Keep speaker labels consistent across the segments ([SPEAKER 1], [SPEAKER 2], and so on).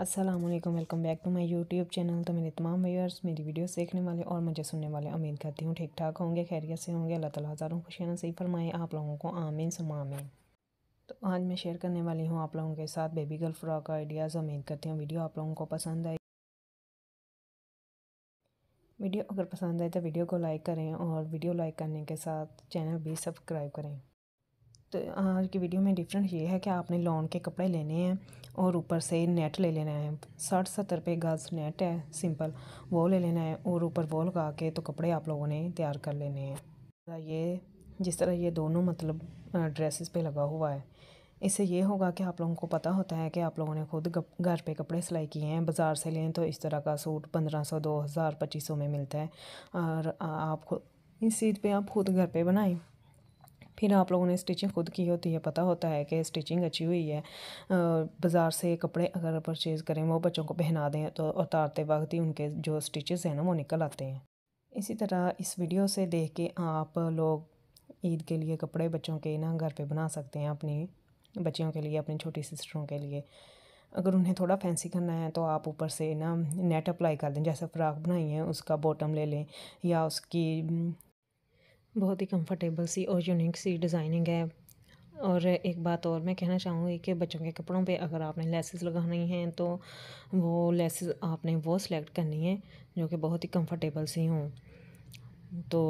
[SPEAKER 1] अस्सलाम वालेकुम welcome back to my YouTube channel तो मेरे तमाम व्यूअर्स मेरी वीडियोस देखने वाले और मुझे सुनने वाले उम्मीद करती हूँ ठीक ठाक होंगे खैरियत से होंगे अल्लाह ताला हज़ारों खुशियाँ सही फरमाए आप लोगों को आमीन समामीन तो आज मैं शेयर करने वाली हूँ आप लोगों के साथ बेबी गर्ल फ्रॉक का आइडियाज़ उम्मीद करती हूँ वीडियो आप लोगों को पसंद आए वीडियो अगर पसंद आए तो वीडियो को लाइक करें और वीडियो लाइक करने के साथ चैनल भी सब्सक्राइब करें तो आज की वीडियो में डिफरेंट ये है कि आपने लॉन के कपड़े लेने हैं और ऊपर से नेट ले लेना है साठ सत्तर रुपये गज़ नेट है सिंपल वो ले लेना है और ऊपर वो लगा के तो कपड़े आप लोगों ने तैयार कर लेने हैं ये जिस तरह ये दोनों मतलब ड्रेसेस पे लगा हुआ है इससे ये होगा कि आप लोगों को पता होता है कि आप लोगों ने खुद घर पे कपड़े सिलाई किए हैं बाज़ार से लें तो इस तरह का सूट पंद्रह सौ दो हज़ार पच्चीस सौ में मिलता है और आप खुद इस चीज़ पर आप खुद घर पर बनाएं फिर आप लोगों ने स्टिचिंग खुद की होती है पता होता है कि स्टिचिंग अच्छी हुई है बाज़ार से कपड़े अगर परचेज़ करें वो बच्चों को पहना दें तो उतारते वक्त ही उनके जो स्टिचेस हैं ना वो निकल आते हैं इसी तरह इस वीडियो से देख के आप लोग ईद के लिए कपड़े बच्चों के ना घर पर बना सकते हैं अपनी बच्चियों के लिए अपनी छोटी सिस्टरों के लिए अगर उन्हें थोड़ा फैंसी करना है तो आप ऊपर से ना नेट अप्लाई कर दें जैसे फ्राक बनाई है उसका बॉटम ले लें या उसकी बहुत ही कंफर्टेबल सी और यूनिक सी डिज़ाइनिंग है और एक बात और मैं कहना चाहूँगी कि बच्चों के कपड़ों पे अगर आपने लेसेस लगानी हैं तो वो लेसेस आपने वो सिलेक्ट करनी है जो कि बहुत ही कंफर्टेबल सी हों तो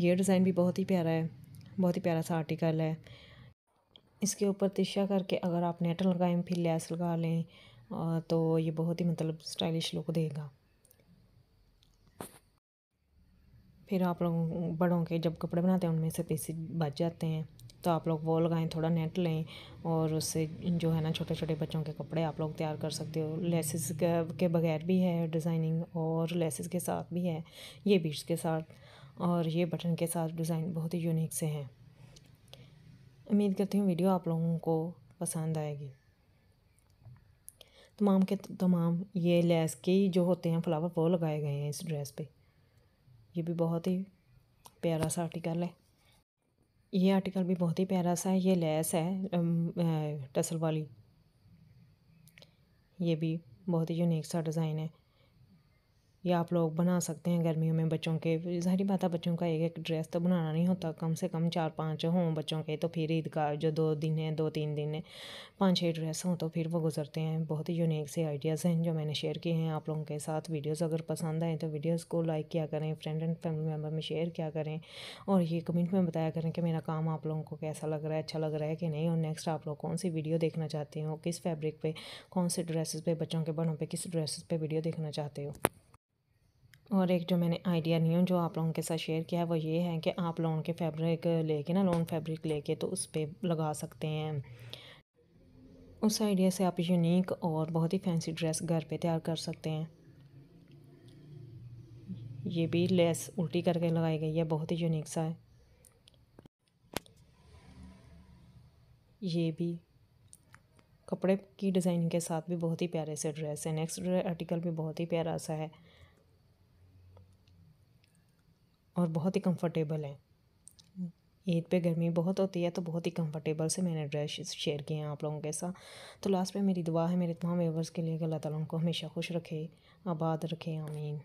[SPEAKER 1] ये डिज़ाइन भी बहुत ही प्यारा है बहुत ही प्यारा सा आर्टिकल है इसके ऊपर तिशा करके अगर आप नेट लगाएं फिर लेस लगा लें तो ये बहुत ही मतलब स्टाइलिश लुक देगा फिर आप लोग बड़ों के जब कपड़े बनाते हैं उनमें से पीसेस बच जाते हैं तो आप लोग वो लगाएं थोड़ा नेट लें और उससे जो है ना छोटे छोटे बच्चों के कपड़े आप लोग तैयार कर सकते हो लेसेस के बगैर भी है डिज़ाइनिंग और लेसेस के साथ भी है ये बीट्स के साथ और ये बटन के साथ डिज़ाइन बहुत ही यूनिक से हैं उम्मीद करती हूँ वीडियो आप लोगों को पसंद आएगी तमाम के तमाम ये लेस के जो होते हैं फ्लावर वो लगाए गए हैं इस ड्रेस पर ये भी बहुत ही प्यारा सा आर्टिकल है ये आर्टिकल भी बहुत ही प्यारा सा है ये लेस है टसल वाली ये भी बहुत ही यूनिक सा डिज़ाइन है ये आप लोग बना सकते हैं गर्मियों में बच्चों के जहरी बात है बच्चों का एक एक ड्रेस तो बनाना नहीं होता कम से कम चार पाँच हों बच्चों के तो फिर ईद का जो दो दिन है दो तीन दिन है पाँच छः ड्रेस हों तो फिर वो गुजरते हैं बहुत ही यूनिक से आइडियाज़ हैं जो मैंने शेयर किए हैं आप लोगों के साथ वीडियोज़ अगर पसंद आए तो वीडियोज़ को लाइक किया करें फ्रेंड एंड फैमिली मेम्बर में शेयर किया करें और ये कमेंट में बताया करें कि मेरा काम आप लोगों को कैसा लग रहा है अच्छा लग रहा है कि नहीं और नेक्स्ट आप लोग कौन सी वीडियो देखना चाहते हो किस फैब्रिक पे कौन से ड्रेसेस पे बच्चों के बड़ों पर किस ड्रेसेस पर वीडियो देखना चाहते हो और एक जो मैंने आइडिया नहीं हूँ जो आप लोगों के साथ शेयर किया है वो ये है कि आप लोगों के फैब्रिक लेके ना लोन फैब्रिक लेके तो उस पर लगा सकते हैं उस आइडिया से आप यूनिक और बहुत ही फैंसी ड्रेस घर पे तैयार कर सकते हैं ये भी लेस उल्टी करके लगाई गई है बहुत ही यूनिक सा है ये भी कपड़े की डिज़ाइनिंग के साथ भी बहुत ही प्यारे से ड्रेस है नेक्स्ट आर्टिकल भी बहुत ही प्यारा सा है और बहुत ही कंफर्टेबल है ईद पे गर्मी बहुत होती है तो बहुत ही कंफर्टेबल से मैंने ड्रेस शेयर किए हैं आप लोगों के साथ तो लास्ट में मेरी दुआ है मेरे तमाम व्यवर्स के लिए अल्लाह ताला उनको हमेशा खुश रखे आबाद रखे आमीन